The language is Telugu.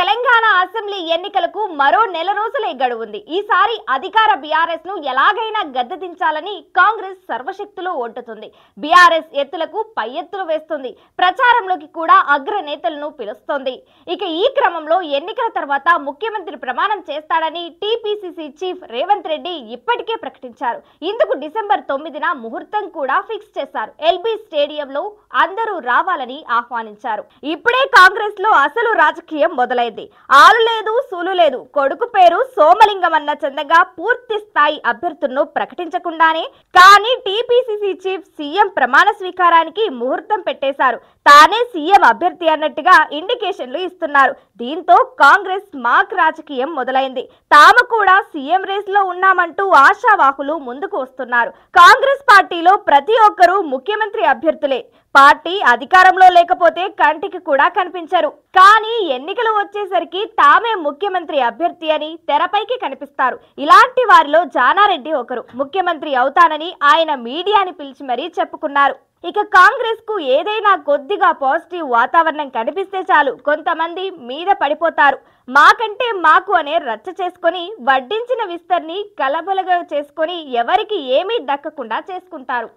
తెలంగాణ అసెంబ్లీ ఎన్నికలకు మరో నెల రోజులే గడువుంది ఈసారి అధికార బీఆర్ఎస్ ను ఎలాగైనా గద్దెదించాలని కాంగ్రెస్ సర్వశక్తులు ఒడ్డుతుంది బీఆర్ఎస్ ఎత్తులకు పై ఎత్తులు వేస్తుంది ప్రచారంలోకి కూడా అగ్ర నేతలను పిలుస్తోంది ఇక ఈ క్రమంలో ఎన్నికల తర్వాత ముఖ్యమంత్రి ప్రమాణం చేస్తాడని టీపీసీసీ చీఫ్ రేవంత్ రెడ్డి ఇప్పటికే ప్రకటించారు ఇందుకు డిసెంబర్ తొమ్మిదిన ముహూర్తం కూడా ఫిక్స్ చేశారు ఎల్బీ స్టేడియంలో అందరూ రావాలని ఆహ్వానించారు ఇప్పుడే కాంగ్రెస్ లో అసలు రాజకీయం మొదలైంది మొదలైంది ఆలు లేదు సూలు లేదు కొడుకు పేరు సోమలింగం అన్న చందగా పూర్తి స్థాయి అభ్యర్థులను ప్రకటించకుండానే కానీ టీపీసీసీ చీఫ్ సీఎం ప్రమాణ స్వీకారానికి ముహూర్తం పెట్టేశారు తానే సీఎం అభ్యర్థి అన్నట్టుగా ఇండికేషన్లు ఇస్తున్నారు దీంతో కాంగ్రెస్ మాక్ రాజకీయం మొదలైంది తాము కూడా సీఎం రేస్ లో ఉన్నామంటూ ఆశావాహులు ముందుకు వస్తున్నారు కాంగ్రెస్ పార్టీలో ప్రతి ఒక్కరూ ముఖ్యమంత్రి అభ్యర్థులే పార్టీ అధికారంలో లేకపోతే కంటికి కూడా కనిపించరు కానీ ఎన్నికలు వచ్చేసరికి తామే ముఖ్యమంత్రి అభ్యర్థి అని తెరపైకి కనిపిస్తారు ఇలాంటి వారిలో జానారెడ్డి ఒకరు ముఖ్యమంత్రి అవుతానని ఆయన మీడియాని పిలిచి మరీ చెప్పుకున్నారు ఇక కాంగ్రెస్ కు ఏదైనా కొద్దిగా పాజిటివ్ వాతావరణం కనిపిస్తే చాలు కొంతమంది మీద పడిపోతారు మాకంటే మాకు అనే రచ్చ చేసుకొని వడ్డించిన విస్తరిని కలబలగా చేసుకొని ఎవరికి ఏమీ దక్కకుండా చేసుకుంటారు